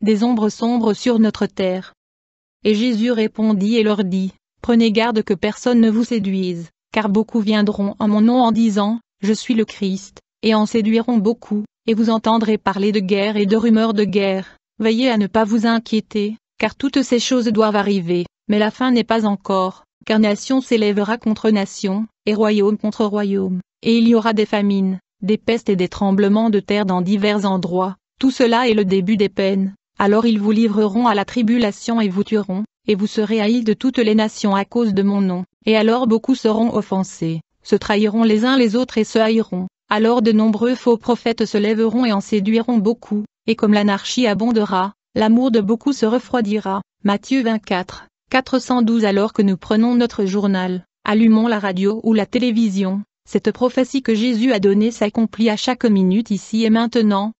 des ombres sombres sur notre terre. Et Jésus répondit et leur dit, Prenez garde que personne ne vous séduise, car beaucoup viendront en mon nom en disant, Je suis le Christ, et en séduiront beaucoup, et vous entendrez parler de guerre et de rumeurs de guerre. Veillez à ne pas vous inquiéter, car toutes ces choses doivent arriver, mais la fin n'est pas encore, car nation s'élèvera contre nation, et royaume contre royaume, et il y aura des famines, des pestes et des tremblements de terre dans divers endroits, tout cela est le début des peines. Alors ils vous livreront à la tribulation et vous tueront, et vous serez haïs de toutes les nations à cause de mon nom, et alors beaucoup seront offensés, se trahiront les uns les autres et se haïront. Alors de nombreux faux prophètes se lèveront et en séduiront beaucoup, et comme l'anarchie abondera, l'amour de beaucoup se refroidira. Matthieu 24, 412 Alors que nous prenons notre journal, allumons la radio ou la télévision, cette prophétie que Jésus a donnée s'accomplit à chaque minute ici et maintenant,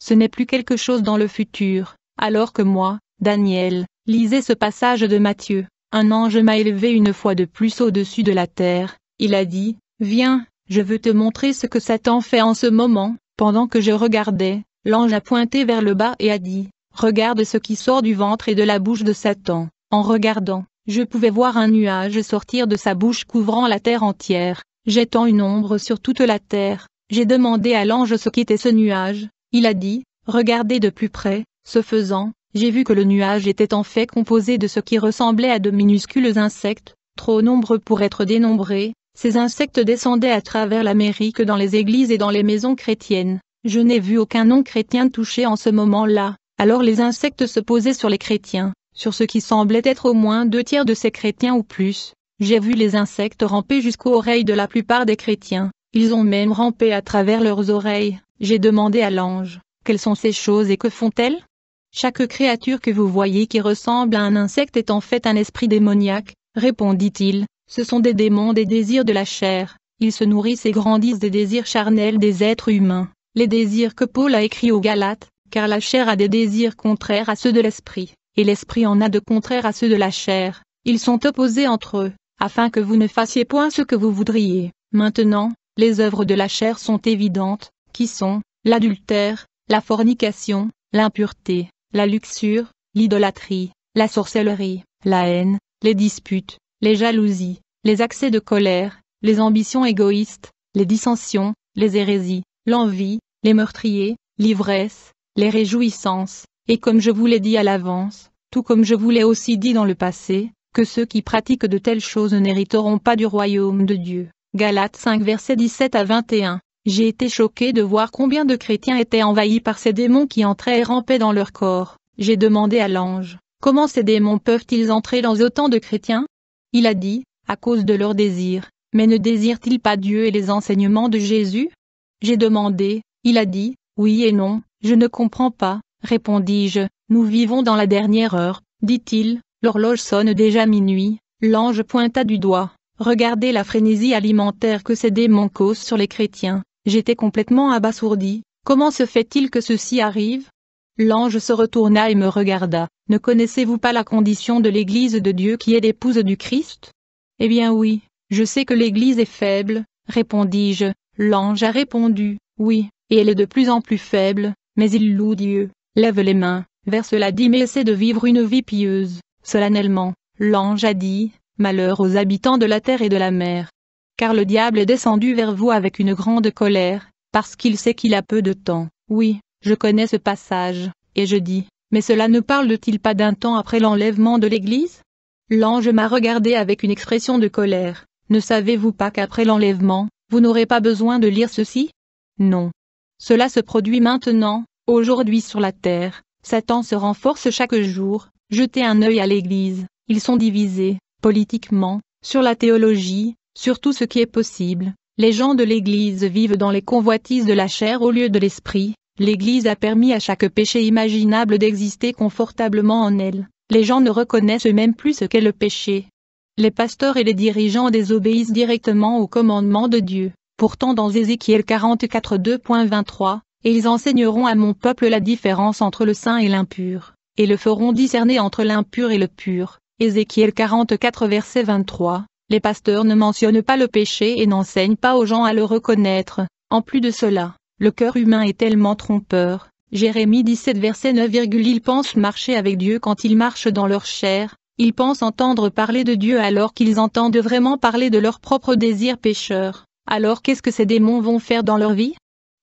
ce n'est plus quelque chose dans le futur, alors que moi, Daniel, lisais ce passage de Matthieu. Un ange m'a élevé une fois de plus au-dessus de la terre, il a dit, Viens, je veux te montrer ce que Satan fait en ce moment, pendant que je regardais, l'ange a pointé vers le bas et a dit, Regarde ce qui sort du ventre et de la bouche de Satan. En regardant, je pouvais voir un nuage sortir de sa bouche couvrant la terre entière, jetant une ombre sur toute la terre. J'ai demandé à l'ange ce qu'était ce nuage, il a dit, regardez de plus près, ce faisant, j'ai vu que le nuage était en fait composé de ce qui ressemblait à de minuscules insectes, trop nombreux pour être dénombrés, ces insectes descendaient à travers l'Amérique dans les églises et dans les maisons chrétiennes. Je n'ai vu aucun non-chrétien touché en ce moment-là, alors les insectes se posaient sur les chrétiens, sur ce qui semblait être au moins deux tiers de ces chrétiens ou plus. J'ai vu les insectes ramper jusqu'aux oreilles de la plupart des chrétiens, ils ont même rampé à travers leurs oreilles. J'ai demandé à l'ange, quelles sont ces choses et que font-elles Chaque créature que vous voyez qui ressemble à un insecte est en fait un esprit démoniaque, répondit-il, ce sont des démons des désirs de la chair, ils se nourrissent et grandissent des désirs charnels des êtres humains, les désirs que Paul a écrits aux Galates, car la chair a des désirs contraires à ceux de l'esprit, et l'esprit en a de contraires à ceux de la chair, ils sont opposés entre eux, afin que vous ne fassiez point ce que vous voudriez. Maintenant, les œuvres de la chair sont évidentes, qui sont l'adultère, la fornication, l'impureté, la luxure, l'idolâtrie, la sorcellerie, la haine, les disputes, les jalousies, les accès de colère, les ambitions égoïstes, les dissensions, les hérésies, l'envie, les meurtriers, l'ivresse, les réjouissances, et comme je vous l'ai dit à l'avance, tout comme je vous l'ai aussi dit dans le passé, que ceux qui pratiquent de telles choses n'hériteront pas du royaume de Dieu. Galates 5 versets 17 à 21. J'ai été choqué de voir combien de chrétiens étaient envahis par ces démons qui entraient et rampaient dans leur corps. J'ai demandé à l'ange, comment ces démons peuvent-ils entrer dans autant de chrétiens Il a dit, à cause de leurs désirs. Mais ne désirent-ils pas Dieu et les enseignements de Jésus J'ai demandé, il a dit, oui et non, je ne comprends pas, répondis-je, nous vivons dans la dernière heure, dit-il, l'horloge sonne déjà minuit, l'ange pointa du doigt. Regardez la frénésie alimentaire que ces démons causent sur les chrétiens. J'étais complètement abasourdi. Comment se fait-il que ceci arrive L'ange se retourna et me regarda. Ne connaissez-vous pas la condition de l'Église de Dieu qui est l'épouse du Christ Eh bien oui, je sais que l'Église est faible, répondis-je. L'ange a répondu, oui, et elle est de plus en plus faible, mais il loue Dieu, lève les mains, vers la dîme mais essaie de vivre une vie pieuse. Solennellement, l'ange a dit, malheur aux habitants de la terre et de la mer, car le diable est descendu vers vous avec une grande colère, parce qu'il sait qu'il a peu de temps. Oui, je connais ce passage, et je dis, mais cela ne parle-t-il pas d'un temps après l'enlèvement de l'Église L'ange m'a regardé avec une expression de colère. Ne savez-vous pas qu'après l'enlèvement, vous n'aurez pas besoin de lire ceci Non. Cela se produit maintenant, aujourd'hui sur la terre. Satan se renforce chaque jour. Jetez un œil à l'Église. Ils sont divisés, politiquement, sur la théologie, tout ce qui est possible, les gens de l'Église vivent dans les convoitises de la chair au lieu de l'esprit, l'Église a permis à chaque péché imaginable d'exister confortablement en elle, les gens ne reconnaissent même plus ce qu'est le péché. Les pasteurs et les dirigeants désobéissent directement au commandement de Dieu, pourtant dans Ézéchiel 44 2.23, et ils enseigneront à mon peuple la différence entre le saint et l'impur, et le feront discerner entre l'impur et le pur. Ézéchiel 44 verset 23. Les pasteurs ne mentionnent pas le péché et n'enseignent pas aux gens à le reconnaître. En plus de cela, le cœur humain est tellement trompeur. Jérémie 17 verset 9, ils pensent marcher avec Dieu quand ils marchent dans leur chair, ils pensent entendre parler de Dieu alors qu'ils entendent vraiment parler de leur propre désir pécheur. Alors qu'est-ce que ces démons vont faire dans leur vie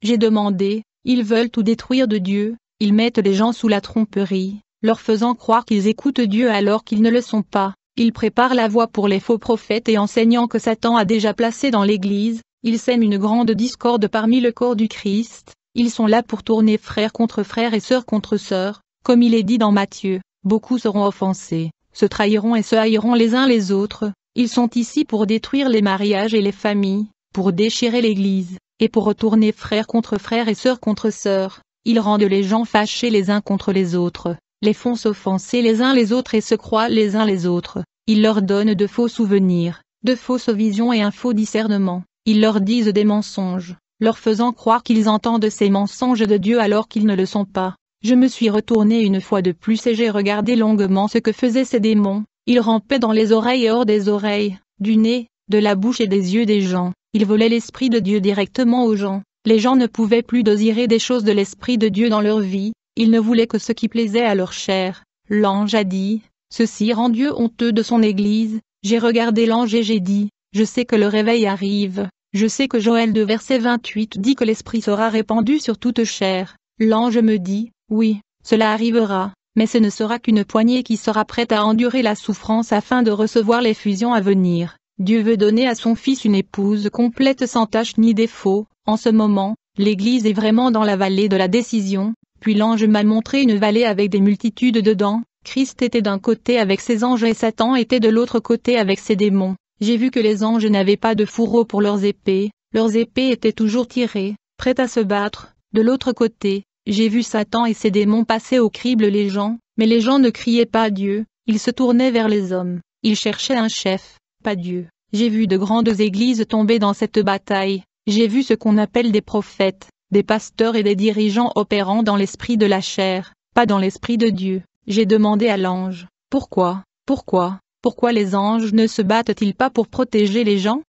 J'ai demandé, ils veulent tout détruire de Dieu, ils mettent les gens sous la tromperie, leur faisant croire qu'ils écoutent Dieu alors qu'ils ne le sont pas. Ils préparent la voie pour les faux prophètes et enseignants que Satan a déjà placés dans l'Église, Ils sèment une grande discorde parmi le corps du Christ, ils sont là pour tourner frère contre frère et sœur contre sœur, comme il est dit dans Matthieu, beaucoup seront offensés, se trahiront et se haïront les uns les autres, ils sont ici pour détruire les mariages et les familles, pour déchirer l'Église, et pour retourner frère contre frère et sœur contre sœur, ils rendent les gens fâchés les uns contre les autres, les font s'offenser les uns les autres et se croient les uns les autres, il leur donne de faux souvenirs, de fausses visions et un faux discernement. Ils leur disent des mensonges, leur faisant croire qu'ils entendent ces mensonges de Dieu alors qu'ils ne le sont pas. Je me suis retourné une fois de plus et j'ai regardé longuement ce que faisaient ces démons. Ils rampaient dans les oreilles et hors des oreilles, du nez, de la bouche et des yeux des gens. Ils volaient l'Esprit de Dieu directement aux gens. Les gens ne pouvaient plus désirer des choses de l'Esprit de Dieu dans leur vie, ils ne voulaient que ce qui plaisait à leur chair. L'ange a dit, Ceci rend Dieu honteux de son Église, j'ai regardé l'ange et j'ai dit, je sais que le réveil arrive, je sais que Joël 2 verset 28 dit que l'Esprit sera répandu sur toute chair, l'ange me dit, oui, cela arrivera, mais ce ne sera qu'une poignée qui sera prête à endurer la souffrance afin de recevoir l'effusion à venir. Dieu veut donner à son Fils une épouse complète sans tache ni défaut. En ce moment, l'Église est vraiment dans la vallée de la décision, puis l'ange m'a montré une vallée avec des multitudes dedans, Christ était d'un côté avec ses anges et Satan était de l'autre côté avec ses démons. J'ai vu que les anges n'avaient pas de fourreau pour leurs épées, leurs épées étaient toujours tirées, prêtes à se battre. De l'autre côté, j'ai vu Satan et ses démons passer au crible les gens, mais les gens ne criaient pas Dieu, ils se tournaient vers les hommes, ils cherchaient un chef, pas Dieu. J'ai vu de grandes églises tomber dans cette bataille, j'ai vu ce qu'on appelle des prophètes, des pasteurs et des dirigeants opérant dans l'esprit de la chair, pas dans l'esprit de Dieu. J'ai demandé à l'ange, pourquoi, pourquoi, pourquoi les anges ne se battent-ils pas pour protéger les gens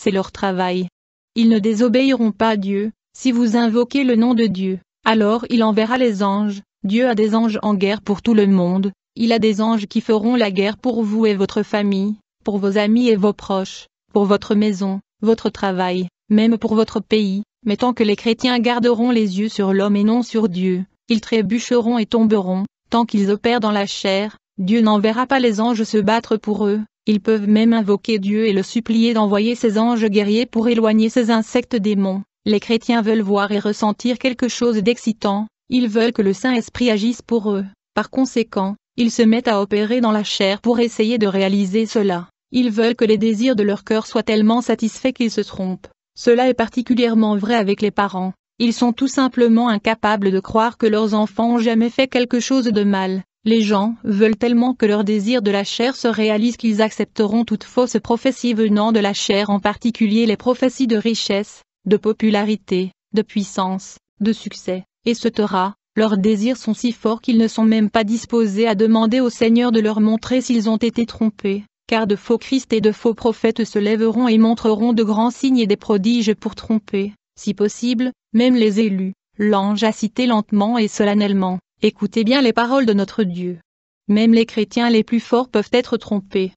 C'est leur travail. Ils ne désobéiront pas à Dieu, si vous invoquez le nom de Dieu, alors il enverra les anges, Dieu a des anges en guerre pour tout le monde, il a des anges qui feront la guerre pour vous et votre famille, pour vos amis et vos proches, pour votre maison, votre travail, même pour votre pays, mais tant que les chrétiens garderont les yeux sur l'homme et non sur Dieu, ils trébucheront et tomberont, Tant qu'ils opèrent dans la chair, Dieu n'enverra pas les anges se battre pour eux, ils peuvent même invoquer Dieu et le supplier d'envoyer ses anges guerriers pour éloigner ces insectes démons. Les chrétiens veulent voir et ressentir quelque chose d'excitant, ils veulent que le Saint-Esprit agisse pour eux. Par conséquent, ils se mettent à opérer dans la chair pour essayer de réaliser cela. Ils veulent que les désirs de leur cœur soient tellement satisfaits qu'ils se trompent. Cela est particulièrement vrai avec les parents. Ils sont tout simplement incapables de croire que leurs enfants ont jamais fait quelque chose de mal. Les gens veulent tellement que leur désir de la chair se réalise qu'ils accepteront toute fausse prophétie venant de la chair en particulier les prophéties de richesse, de popularité, de puissance, de succès, etc. Leurs désirs sont si forts qu'ils ne sont même pas disposés à demander au Seigneur de leur montrer s'ils ont été trompés, car de faux Christ et de faux prophètes se lèveront et montreront de grands signes et des prodiges pour tromper, si possible, même les élus, l'ange a cité lentement et solennellement, écoutez bien les paroles de notre Dieu. Même les chrétiens les plus forts peuvent être trompés.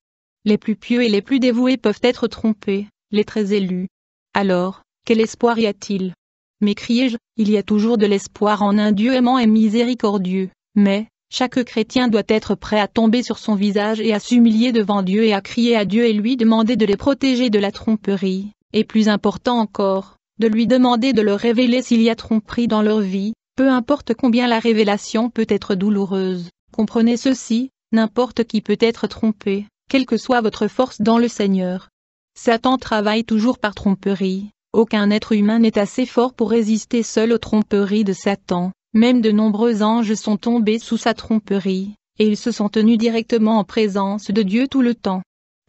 Les plus pieux et les plus dévoués peuvent être trompés, les très élus. Alors, quel espoir y a-t-il M'écriai-je, il y a toujours de l'espoir en un Dieu aimant et miséricordieux, mais, chaque chrétien doit être prêt à tomber sur son visage et à s'humilier devant Dieu et à crier à Dieu et lui demander de les protéger de la tromperie, et plus important encore, de lui demander de le révéler s'il y a tromperie dans leur vie, peu importe combien la révélation peut être douloureuse. Comprenez ceci, n'importe qui peut être trompé, quelle que soit votre force dans le Seigneur. Satan travaille toujours par tromperie, aucun être humain n'est assez fort pour résister seul aux tromperies de Satan, même de nombreux anges sont tombés sous sa tromperie, et ils se sont tenus directement en présence de Dieu tout le temps.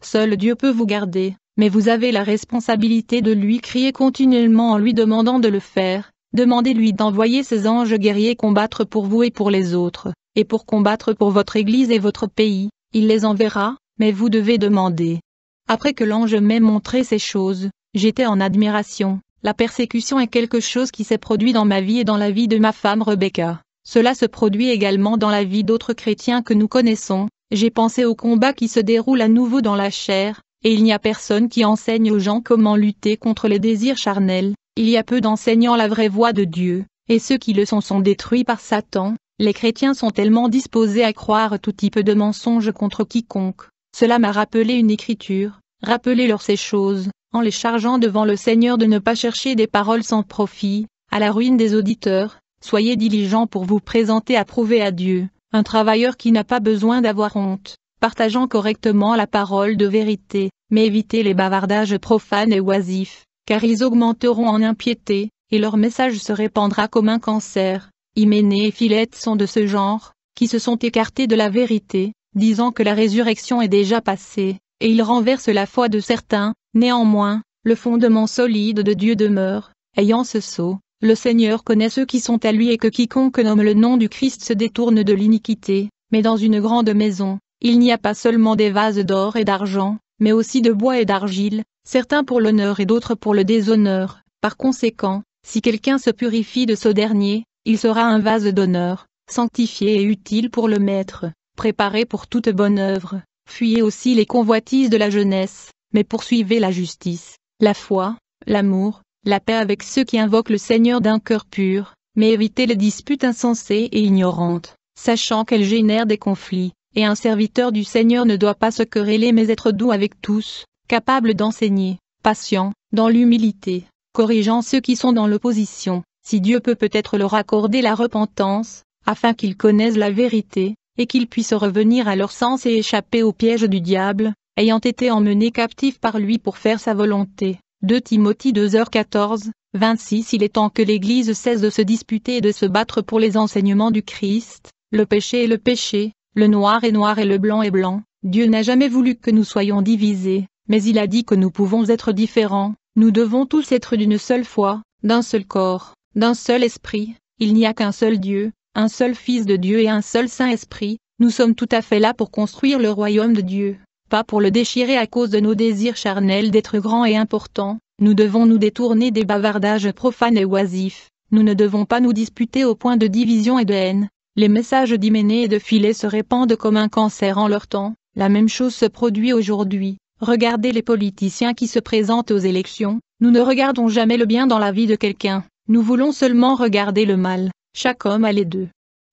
Seul Dieu peut vous garder mais vous avez la responsabilité de lui crier continuellement en lui demandant de le faire, demandez-lui d'envoyer ses anges guerriers combattre pour vous et pour les autres, et pour combattre pour votre Église et votre pays, il les enverra, mais vous devez demander. Après que l'ange m'ait montré ces choses, j'étais en admiration, la persécution est quelque chose qui s'est produit dans ma vie et dans la vie de ma femme Rebecca. Cela se produit également dans la vie d'autres chrétiens que nous connaissons, j'ai pensé au combat qui se déroule à nouveau dans la chair, et il n'y a personne qui enseigne aux gens comment lutter contre les désirs charnels, il y a peu d'enseignants la vraie voie de Dieu, et ceux qui le sont sont détruits par Satan, les chrétiens sont tellement disposés à croire tout type de mensonges contre quiconque, cela m'a rappelé une écriture, rappelez-leur ces choses, en les chargeant devant le Seigneur de ne pas chercher des paroles sans profit, à la ruine des auditeurs, soyez diligents pour vous présenter à prouver à Dieu, un travailleur qui n'a pas besoin d'avoir honte, partageant correctement la parole de vérité, mais évitez les bavardages profanes et oisifs, car ils augmenteront en impiété, et leur message se répandra comme un cancer. Hyménée et Philette sont de ce genre, qui se sont écartés de la vérité, disant que la résurrection est déjà passée, et ils renversent la foi de certains, néanmoins, le fondement solide de Dieu demeure, ayant ce sceau, le Seigneur connaît ceux qui sont à lui et que quiconque nomme le nom du Christ se détourne de l'iniquité, mais dans une grande maison, il n'y a pas seulement des vases d'or et d'argent, mais aussi de bois et d'argile, certains pour l'honneur et d'autres pour le déshonneur. Par conséquent, si quelqu'un se purifie de ce dernier, il sera un vase d'honneur, sanctifié et utile pour le Maître, préparé pour toute bonne œuvre. Fuyez aussi les convoitises de la jeunesse, mais poursuivez la justice, la foi, l'amour, la paix avec ceux qui invoquent le Seigneur d'un cœur pur, mais évitez les disputes insensées et ignorantes, sachant qu'elles génèrent des conflits. Et un serviteur du Seigneur ne doit pas se quereller mais être doux avec tous, capable d'enseigner, patient, dans l'humilité, corrigeant ceux qui sont dans l'opposition, si Dieu peut peut-être leur accorder la repentance, afin qu'ils connaissent la vérité, et qu'ils puissent revenir à leur sens et échapper au piège du diable, ayant été emmenés captifs par lui pour faire sa volonté. 2 Timothée 2h14, 26 Il est temps que l'Église cesse de se disputer et de se battre pour les enseignements du Christ, le péché et le péché, le noir est noir et le blanc est blanc. Dieu n'a jamais voulu que nous soyons divisés, mais il a dit que nous pouvons être différents. Nous devons tous être d'une seule foi, d'un seul corps, d'un seul esprit. Il n'y a qu'un seul Dieu, un seul Fils de Dieu et un seul Saint-Esprit. Nous sommes tout à fait là pour construire le royaume de Dieu, pas pour le déchirer à cause de nos désirs charnels d'être grands et importants. Nous devons nous détourner des bavardages profanes et oisifs. Nous ne devons pas nous disputer au point de division et de haine. Les messages d'hyménée et de filet se répandent comme un cancer en leur temps, la même chose se produit aujourd'hui. Regardez les politiciens qui se présentent aux élections, nous ne regardons jamais le bien dans la vie de quelqu'un, nous voulons seulement regarder le mal, chaque homme a les deux.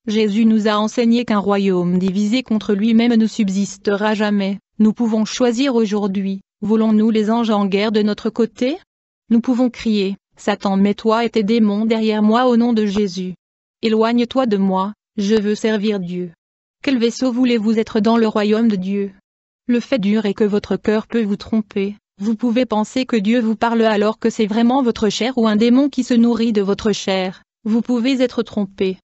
Jésus nous a enseigné qu'un royaume divisé contre lui-même ne subsistera jamais, nous pouvons choisir aujourd'hui, voulons-nous les anges en guerre de notre côté Nous pouvons crier, Satan mets-toi et tes démons derrière moi au nom de Jésus. Éloigne-toi de moi, je veux servir Dieu. Quel vaisseau voulez-vous être dans le royaume de Dieu Le fait dur est que votre cœur peut vous tromper, vous pouvez penser que Dieu vous parle alors que c'est vraiment votre chair ou un démon qui se nourrit de votre chair, vous pouvez être trompé.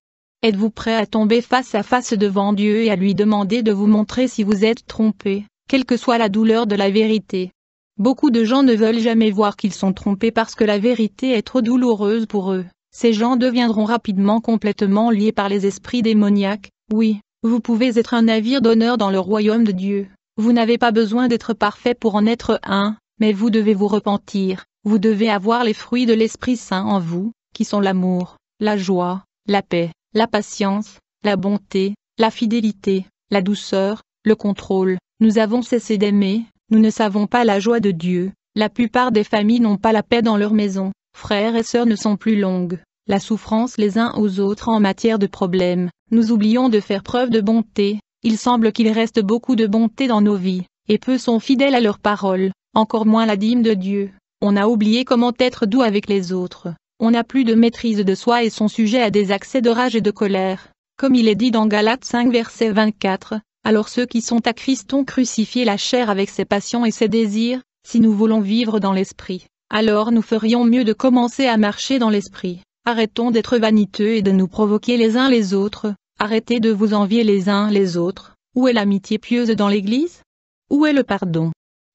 Êtes-vous prêt à tomber face à face devant Dieu et à lui demander de vous montrer si vous êtes trompé, quelle que soit la douleur de la vérité Beaucoup de gens ne veulent jamais voir qu'ils sont trompés parce que la vérité est trop douloureuse pour eux ces gens deviendront rapidement complètement liés par les esprits démoniaques, oui, vous pouvez être un navire d'honneur dans le royaume de Dieu, vous n'avez pas besoin d'être parfait pour en être un, mais vous devez vous repentir, vous devez avoir les fruits de l'Esprit Saint en vous, qui sont l'amour, la joie, la paix, la patience, la bonté, la fidélité, la douceur, le contrôle, nous avons cessé d'aimer, nous ne savons pas la joie de Dieu, la plupart des familles n'ont pas la paix dans leur maison, frères et sœurs ne sont plus longues, la souffrance les uns aux autres en matière de problèmes, nous oublions de faire preuve de bonté, il semble qu'il reste beaucoup de bonté dans nos vies, et peu sont fidèles à leurs paroles, encore moins la dîme de Dieu, on a oublié comment être doux avec les autres, on n'a plus de maîtrise de soi et sont sujets à des accès de rage et de colère, comme il est dit dans Galates 5 verset 24, alors ceux qui sont à Christ ont crucifié la chair avec ses passions et ses désirs, si nous voulons vivre dans l'esprit, alors nous ferions mieux de commencer à marcher dans l'esprit. Arrêtons d'être vaniteux et de nous provoquer les uns les autres, arrêtez de vous envier les uns les autres. Où est l'amitié pieuse dans l'Église Où est le pardon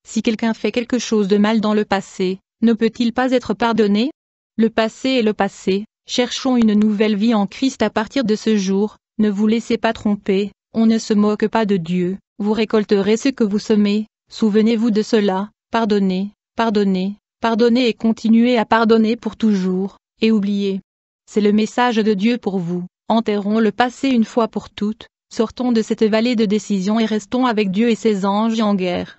Si quelqu'un fait quelque chose de mal dans le passé, ne peut-il pas être pardonné Le passé est le passé, cherchons une nouvelle vie en Christ à partir de ce jour, ne vous laissez pas tromper, on ne se moque pas de Dieu, vous récolterez ce que vous semez, souvenez-vous de cela, pardonnez, pardonnez, Pardonnez et continuez à pardonner pour toujours, et oubliez. C'est le message de Dieu pour vous. Enterrons le passé une fois pour toutes, sortons de cette vallée de décision et restons avec Dieu et ses anges en guerre.